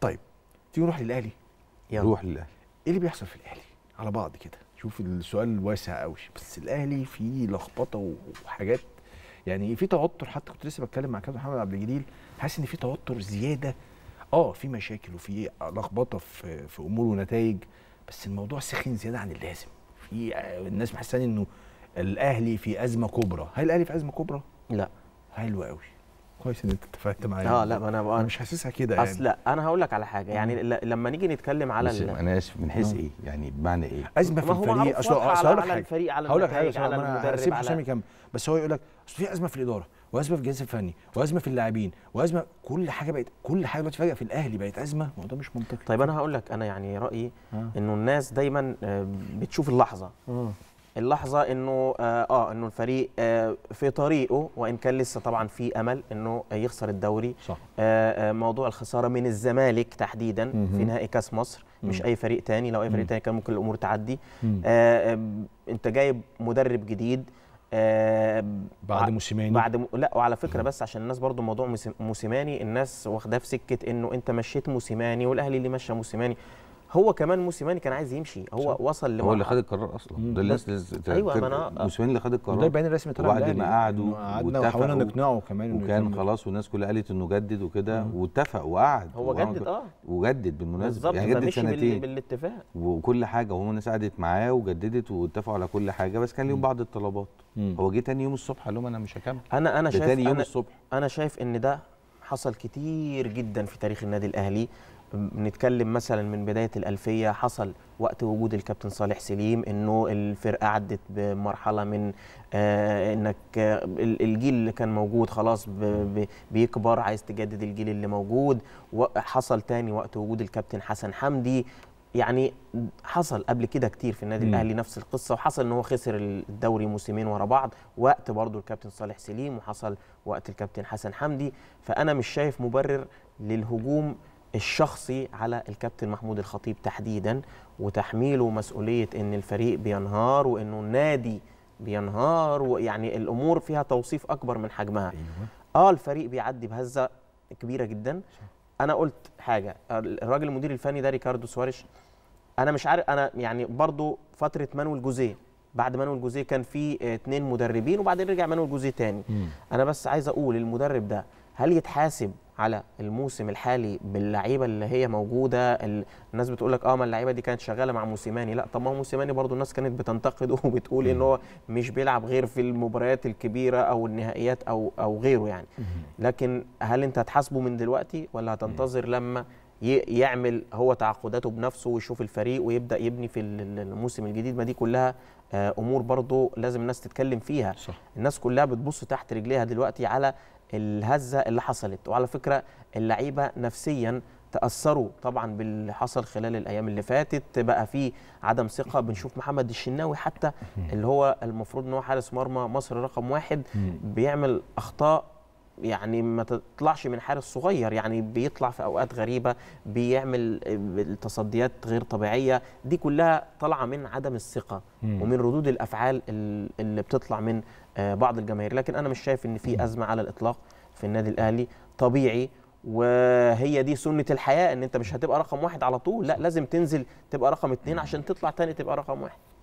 طيب تيجي نروح للاهلي يلا نروح للاهلي ايه اللي بيحصل في الاهلي على بعض كده شوف السؤال واسع قوي بس الاهلي فيه لخبطه وحاجات يعني في توتر حتى كنت لسه بتكلم مع كابتن محمد عبد الجليل حاسس ان في توتر زياده اه في مشاكل وفي لخبطه في في امور ونتائج بس الموضوع سخين زياده عن اللازم في الناس محسسين انه الاهلي في ازمه كبرى هل الاهلي في ازمه كبرى لا حلو قوي كويس ان انت اتفقت معايا اه لا ما انا أنا مش حاسسها كده يعني اصل لا انا هقول لك على حاجه يعني لما نيجي نتكلم على بس انا اسف من حيث ايه يعني بمعنى ايه ازمه في الفريق اصل هقول لك حاجه الفريق على هقول لك حاجه على المدرب سيب حسام يكمل بس هو يقول لك اصل في ازمه في الاداره وازمه في الجهاز الفني وازمه في اللاعبين وازمه كل حاجه بقت كل حاجه دلوقتي فجاه في الاهلي بقت ازمه الموضوع مش منطقي طيب انا هقول لك انا يعني رايي آه. انه الناس دايما آه، بتشوف اللحظه آه. اللحظه انه آه،, اه, انه الفريق آه في طريقه وان كان لسه طبعا في امل انه يخسر الدوري صح. آه, آه، موضوع الخساره من الزمالك تحديدا مم. في نهائي كاس مصر مم. مش اي فريق تاني لو اي فريق مم. تاني كان ممكن الامور تعدي آه،, آه انت جايب مدرب جديد آه بعد موسيماني بعد م... لا وعلى فكره بس عشان الناس برضو موضوع موسيماني الناس واخداه في سكه انه انت مشيت موسيماني والاهلي اللي مشى موسيماني هو كمان موسيماني كان عايز يمشي هو صح. وصل لمرحله هو اللي خد القرار اصلا ده الناس ايوه ما انا موسيماني اللي خد القرار ده بعين الرسمي طلع بعد ما قعدوا وحاولنا نقنعه كمان وكان خلاص والناس كلها قالت انه جدد وكده واتفق وقعد هو جدد اه وجدد بالمناسبه يعني جدد سنتين بالاتفاق وكل حاجه وهم الناس قعدت معاه وجددت واتفقوا على كل حاجه بس كان ليهم بعض الطلبات هو جه تاني يوم الصبح قال لهم انا مش هكمل انا انا شايف تاني يوم الصبح انا شايف ان ده حصل كتير جدا في تاريخ النادي الاهلي بنتكلم مثلا من بدايه الالفيه حصل وقت وجود الكابتن صالح سليم انه الفرقه عدت بمرحله من آه انك آه الجيل اللي كان موجود خلاص بيكبر عايز تجدد الجيل اللي موجود وحصل تاني وقت وجود الكابتن حسن حمدي يعني حصل قبل كده كتير في النادي الاهلي نفس القصه وحصل ان هو خسر الدوري موسمين ورا بعض وقت برضه الكابتن صالح سليم وحصل وقت الكابتن حسن حمدي فانا مش شايف مبرر للهجوم الشخصي على الكابتن محمود الخطيب تحديدا وتحميله مسؤوليه ان الفريق بينهار وانه النادي بينهار ويعني الامور فيها توصيف اكبر من حجمها أيوة. اه الفريق بيعدي بهزه كبيره جدا انا قلت حاجه الراجل المدير الفني ده ريكاردو سواريش انا مش عارف انا يعني برضو فتره مانويل جوزيه بعد مانويل جوزيه كان في اثنين مدربين وبعدين رجع مانويل جوزيه تاني م. انا بس عايز اقول المدرب ده هل يتحاسب على الموسم الحالي باللعيبه اللي هي موجوده الناس بتقول لك اه ما اللعيبه دي كانت شغاله مع موسيماني لا طب ما هو موسيماني برضو الناس كانت بتنتقده وبتقول ان هو مش بيلعب غير في المباريات الكبيره او النهائيات او او غيره يعني لكن هل انت هتحاسبه من دلوقتي ولا هتنتظر لما يعمل هو تعاقداته بنفسه ويشوف الفريق ويبدا يبني في الموسم الجديد ما دي كلها آه، امور برضو لازم الناس تتكلم فيها صح. الناس كلها بتبص تحت رجليها دلوقتي على الهزه اللي حصلت وعلى فكره اللعيبه نفسيا تاثروا طبعا باللي حصل خلال الايام اللي فاتت بقى في عدم ثقه بنشوف محمد الشناوي حتى اللي هو المفروض ان هو حارس مرمى مصر رقم واحد بيعمل اخطاء يعني ما تطلعش من حارس صغير يعني بيطلع في اوقات غريبه بيعمل آه، تصديات غير طبيعيه دي كلها طالعه من عدم الثقه مم. ومن ردود الافعال اللي بتطلع من آه، بعض الجماهير لكن انا مش شايف ان في ازمه على الاطلاق في النادي الاهلي طبيعي وهي دي سنه الحياه ان انت مش هتبقى رقم واحد على طول لا لازم تنزل تبقى رقم اثنين عشان تطلع تاني تبقى رقم واحد